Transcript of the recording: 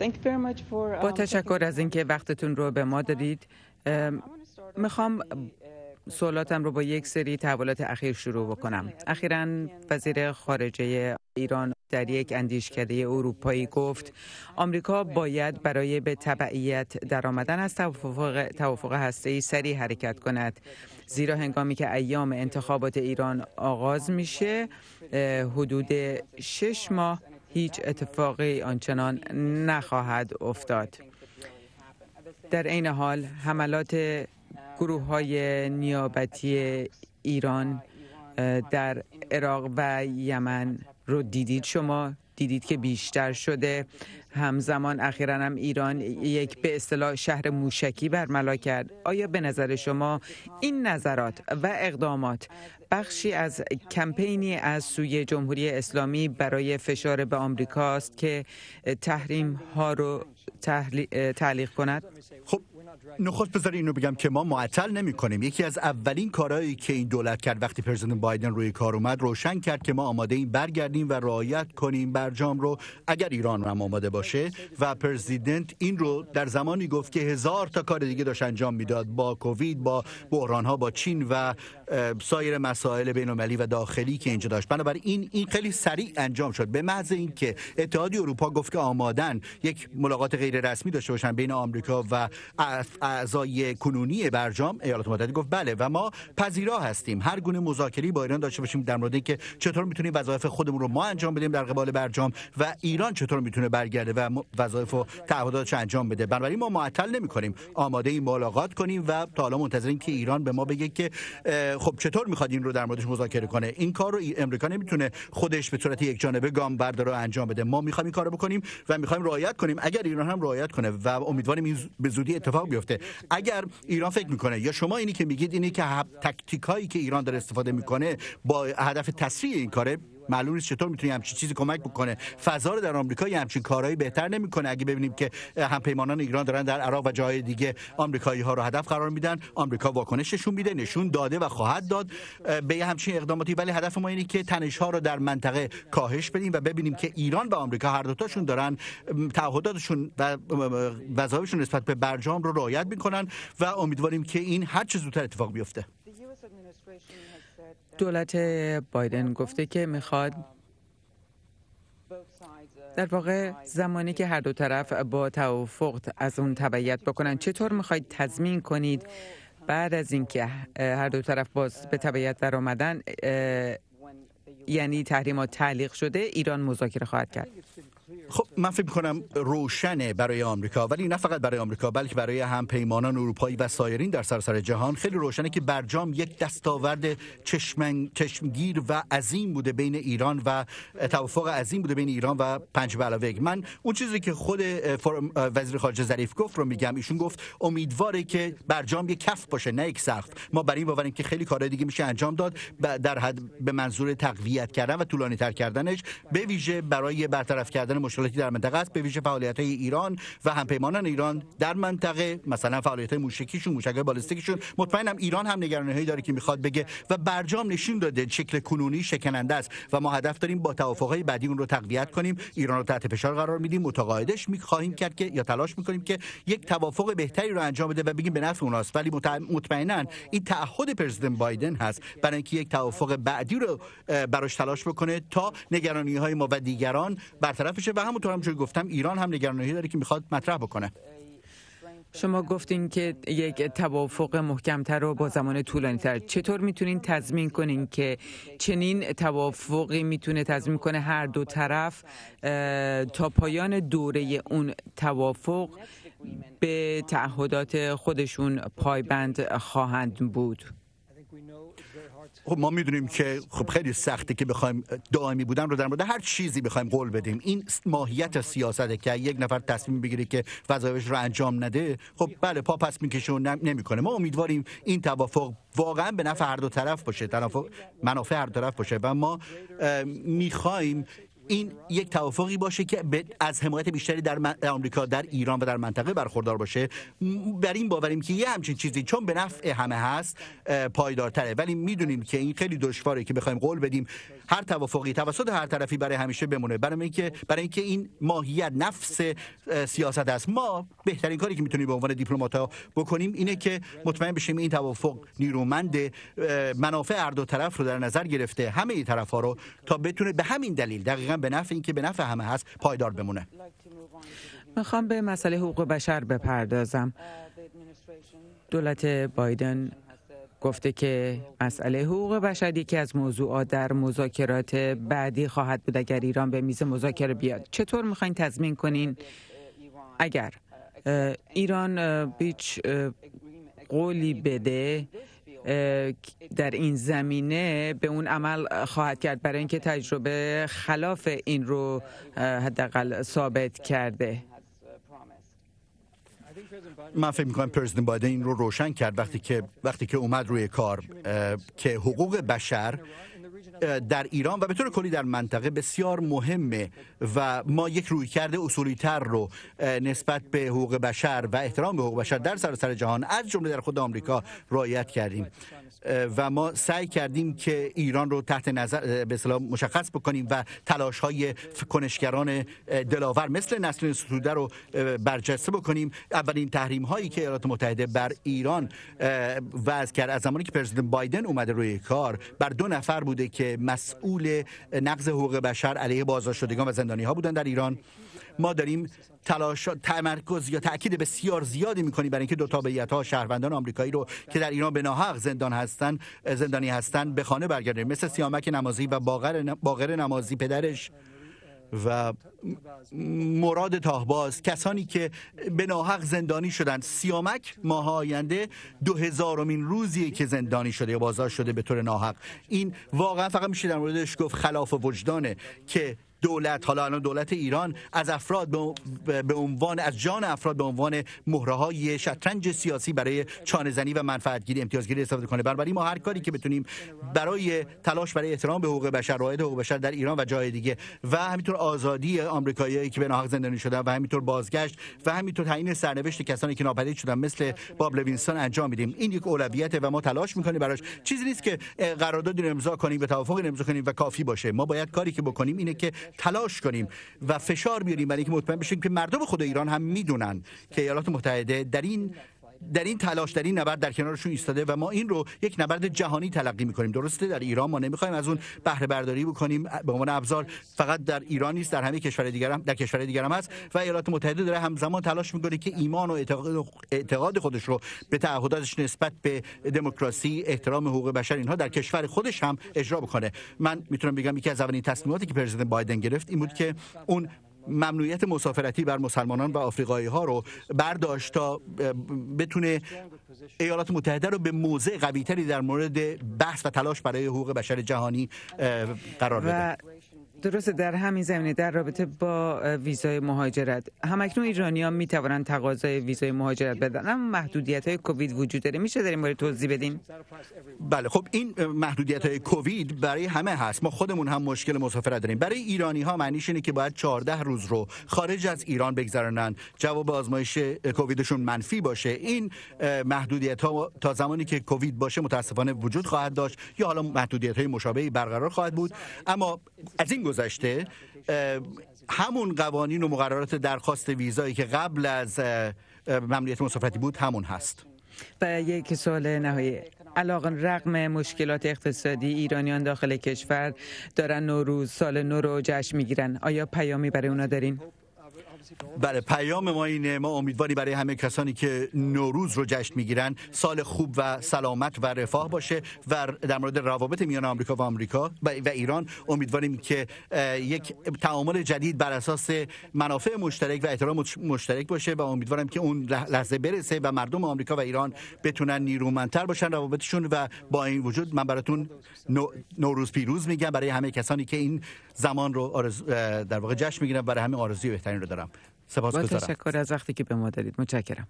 با um, تشکر از اینکه وقتتون رو به ما um, دادید میخوام uh, سوالاتم رو با یک سری تحولات اخیر شروع بکنم اخیرا وزیر خارجه ایران در یک اندیشکده اروپایی گفت آمریکا باید برای به تبعیت درآمدن از توافق, توافق ای سریع حرکت کند زیرا هنگامی که ایام انتخابات ایران آغاز میشه حدود شش ماه هیچ اتفاقی آنچنان نخواهد افتاد در عین حال حملات گروه های نیابتی ایران در عراق و یمن رو دیدید شما دیدید که بیشتر شده همزمان اخیرا هم ایران یک به اصطلاح شهر موشکی برملا کرد آیا به نظر شما این نظرات و اقدامات بخشی از کمپینی از سوی جمهوری اسلامی برای فشار به آمریکاست که تحریم ها رو تعلیق کند خب نخست بذار اینو بگم که ما معطل نمی کنیم یکی از اولین کارهایی که این دولت کرد وقتی پرزیدنت بایدن روی کار اومد روشن کرد که ما آماده این برگردیم و رعایت کنیم برجام رو اگر ایران هم آماده باشه و پرزیدنت این رو در زمانی گفت که هزار تا کار دیگه داشت انجام میداد با کووید با بحران ها با چین و سایر مسائل بین المللی و داخلی که اینجا داشت بنابراین این خیلی سریع انجام شد به محض اینکه اتحادیه اروپا گفت که آمادن یک ملاقات غیر رسمی داشته باشن بین آمریکا و اعضای کنونی برجام ایالات متحده گفت بله و ما پذیرا هستیم هر گونه مذاکره با ایران داشته باشیم در مورد اینکه چطور میتونیم وظایف خودمون رو ما انجام بدیم در قبال برجام و ایران چطور میتونه برگرده و وظایف و تعهداتش انجام بده بنابراین ما معطل نمی کنیم آماده این ملاقات کنیم و تا حالا منتظریم که ایران به ما بگه که خب چطور میخواد این رو در موردش مذاکره کنه این کار رو امریکا نمیتونه خودش به صورت یک جانبه گام رو انجام بده ما میخوایم این کارو بکنیم و میخوایم رعایت کنیم اگر ایران هم رعایت کنه و امیدواریم این به زودی اتفاق بیفته اگر ایران فکر میکنه یا شما اینی که میگید اینی که تکتیکایی که ایران داره استفاده میکنه با هدف تسریع این کاره معلوم نیست چطور میتونه همچین چیزی کمک بکنه فضا رو در آمریکا یه همچین کارهایی بهتر نمیکنه اگه ببینیم که همپیمانان ایران دارن در عراق و جای دیگه آمریکایی ها رو هدف قرار میدن آمریکا واکنششون میده نشون داده و خواهد داد به همچین اقداماتی ولی هدف ما اینه که تنش ها رو در منطقه کاهش بدیم و ببینیم که ایران و آمریکا هر دوتاشون دارن تعهداتشون و وظایفشون نسبت به برجام رو رعایت میکنن و امیدواریم که این هر چه زودتر اتفاق بیفته دولت بایدن گفته که میخواد um, uh, در واقع زمانی که هر دو طرف با توافق از اون تبعیت بکنن چطور میخواید تضمین کنید بعد از اینکه هر دو طرف باز به uh, تبعیت در آمدن یعنی تحریمات تعلیق شده ایران مذاکره خواهد کرد خب من فکر کنم روشنه برای آمریکا ولی نه فقط برای آمریکا بلکه برای همپیمانان اروپایی و سایرین در سراسر جهان خیلی روشنه که برجام یک دستاورد چشمگیر و عظیم بوده بین ایران و توافق عظیم بوده بین ایران و پنج بلاویگ من اون چیزی که خود وزیر خارجه ظریف گفت رو میگم ایشون گفت امیدواره که برجام یک کف باشه نه یک سقف ما برای این باوریم که خیلی کارهای دیگه میشه انجام داد در حد به منظور تقویت کردن و طولانی تر کردنش به ویژه برای برطرف کردن مشکل مشکلاتی در منطقه است به ویژه فعالیت های ایران و همپیمانان ایران در منطقه مثلا فعالیت موشکیشون موشک بالستیکشون مطمئنم ایران هم نگرانی هایی داره که میخواد بگه و برجام نشون داده شکل کنونی شکننده است و ما هدف داریم با توافق بعدی اون رو تقویت کنیم ایران رو تحت فشار قرار میدیم متقاعدش میخواهیم کرد که یا تلاش میکنیم که یک توافق بهتری رو انجام بده و بگیم به نفع اوناست ولی مطمئنا این تعهد پرزیدنت بایدن هست برای اینکه یک توافق بعدی رو براش تلاش بکنه تا نگرانی های ما و دیگران برطرف بشه و همونطور چون گفتم ایران هم نگرانی داره که میخواد مطرح بکنه شما گفتین که یک توافق محکمتر رو با زمان طولانیتر چطور میتونین تضمین کنین که چنین توافقی میتونه تضمین کنه هر دو طرف تا پایان دوره اون توافق به تعهدات خودشون پایبند خواهند بود خب ما میدونیم که خب خیلی سخته که بخوایم دائمی بودن رو در مورد هر چیزی بخوایم قول بدیم این ماهیت سیاسته که یک نفر تصمیم بگیره که وظایفش رو انجام نده خب بله پا پس میکشه و نمیکنه ما امیدواریم این توافق واقعا به نفع هر دو طرف باشه منافع هر دو طرف باشه و ما میخوایم این یک توافقی باشه که از حمایت بیشتری در آمریکا در ایران و در منطقه برخوردار باشه بر این باوریم که یه همچین چیزی چون به نفع همه هست پایدارتره ولی میدونیم که این خیلی دشواره که بخوایم قول بدیم هر توافقی توسط هر طرفی برای همیشه بمونه برای اینکه برای اینکه این ماهیت نفس سیاست است ما بهترین کاری که میتونیم به عنوان ها بکنیم اینه که مطمئن بشیم این توافق نیرومند منافع هر دو طرف رو در نظر گرفته همه ها رو تا بتونه به همین دلیل دقیقا به نفع اینکه به نفع همه هست پایدار بمونه میخوام به مسئله حقوق بشر بپردازم دولت بایدن گفته که مسئله حقوق بشر یکی از موضوعات در مذاکرات بعدی خواهد بود اگر ایران به میز مذاکره بیاد چطور میخواین تضمین کنین اگر ایران بیچ قولی بده در این زمینه به اون عمل خواهد کرد برای اینکه تجربه خلاف این رو حداقل ثابت کرده من فکر میکنم پرزیدنت باید این رو روشن کرد وقتی که وقتی که اومد روی کار که حقوق بشر در ایران و به طور کلی در منطقه بسیار مهمه و ما یک رویکرد اصولی تر رو نسبت به حقوق بشر و احترام به حقوق بشر در سراسر سر جهان از جمله در خود آمریکا رعایت کردیم و ما سعی کردیم که ایران رو تحت نظر به مشخص بکنیم و تلاش های کنشگران دلاور مثل نسل ستوده رو برجسته بکنیم اولین تحریم هایی که ایالات متحده بر ایران وضع کرد از زمانی که پرزیدنت بایدن اومده روی کار بر دو نفر بوده که مسئول نقض حقوق بشر علیه بازداشت شدگان و زندانی ها بودن در ایران ما داریم تلاش تمرکز یا تاکید بسیار زیادی میکنیم برای اینکه دو تابعیت ها شهروندان آمریکایی رو که در ایران به ناحق زندان هستند زندانی هستند به خانه برگردیم مثل سیامک نمازی و باقر, باقر نمازی پدرش و مراد تاهباز کسانی که به ناحق زندانی شدند سیامک ماه آینده دو هزارمین روزیه که زندانی شده یا بازار شده به طور ناحق این واقعا فقط میشه در موردش گفت خلاف وجدانه که دولت حالا الان دولت ایران از افراد به عنوان از جان افراد به عنوان مهره های شطرنج سیاسی برای چانه زنی و منفعت گیری امتیاز گیری استفاده کنه بنابراین ما هر کاری که بتونیم برای تلاش برای احترام به حقوق بشر رعایت حقوق بشر در ایران و جای دیگه و همینطور آزادی آمریکایی که به ناحق زندانی شدن و همینطور بازگشت و همینطور تعیین سرنوشت کسانی که ناپدید شدن مثل باب لوینسون انجام میدیم این یک اولویته و ما تلاش میکنیم براش چیزی نیست که قراردادی امضا کنیم به توافق امضا کنیم و کافی باشه ما باید کاری که بکنیم اینه که تلاش کنیم و فشار بیاریم برای اینکه مطمئن بشیم که مردم خود ایران هم میدونن که ایالات متحده در این در این تلاش در این نبرد در کنارشون ایستاده و ما این رو یک نبرد جهانی تلقی میکنیم درسته در ایران ما نمیخوایم از اون بهره برداری بکنیم به عنوان ابزار فقط در ایران نیست در همه کشور دیگر هم در کشور دیگر هم هست و ایالات متحده داره همزمان تلاش میکنه که ایمان و اعتقاد خودش رو به تعهداتش نسبت به دموکراسی احترام حقوق بشر اینها در کشور خودش هم اجرا بکنه من میتونم بگم یکی از اولین تصمیماتی که پرزیدنت بایدن گرفت این بود که اون ممنوعیت مسافرتی بر مسلمانان و آفریقایی ها رو برداشت تا بتونه ایالات متحده رو به موضع قویتری در مورد بحث و تلاش برای حقوق بشر جهانی قرار بده درسته در همین زمینه در رابطه با ویزای مهاجرت همکنون ایرانی ها می توانند تقاضای ویزای مهاجرت بدن اما محدودیت های کووید وجود داره میشه در این مورد توضیح بدین بله خب این محدودیت های کووید برای همه هست ما خودمون هم مشکل مسافرت داریم برای ایرانی ها معنیش اینه که باید 14 روز رو خارج از ایران بگذرانند جواب آزمایش کوویدشون منفی باشه این محدودیت ها تا زمانی که کووید باشه متاسفانه وجود خواهد داشت یا حالا محدودیت های مشابهی برقرار خواهد بود اما از این گذشته همون قوانین و مقررات درخواست ویزایی که قبل از ممنوعیت مسافرتی بود همون هست و یک سال نهایی علاقه رقم مشکلات اقتصادی ایرانیان داخل کشور دارن نوروز سال نو رو جشن میگیرن آیا پیامی برای اونا دارین؟ بله پیام ما اینه ما امیدواری برای همه کسانی که نوروز رو جشن میگیرن سال خوب و سلامت و رفاه باشه و در مورد روابط میان آمریکا و آمریکا و ایران امیدواریم که یک تعامل جدید بر اساس منافع مشترک و احترام مشترک باشه و امیدوارم که اون لحظه برسه و مردم آمریکا و ایران بتونن نیرومندتر باشن روابطشون و با این وجود من براتون نوروز پیروز میگم برای همه کسانی که این زمان رو در واقع جشن میگیرن برای همه آرزوی بهترین رو دارم سپاسگزارم. تشکر از وقتی که به ما دارید. متشکرم.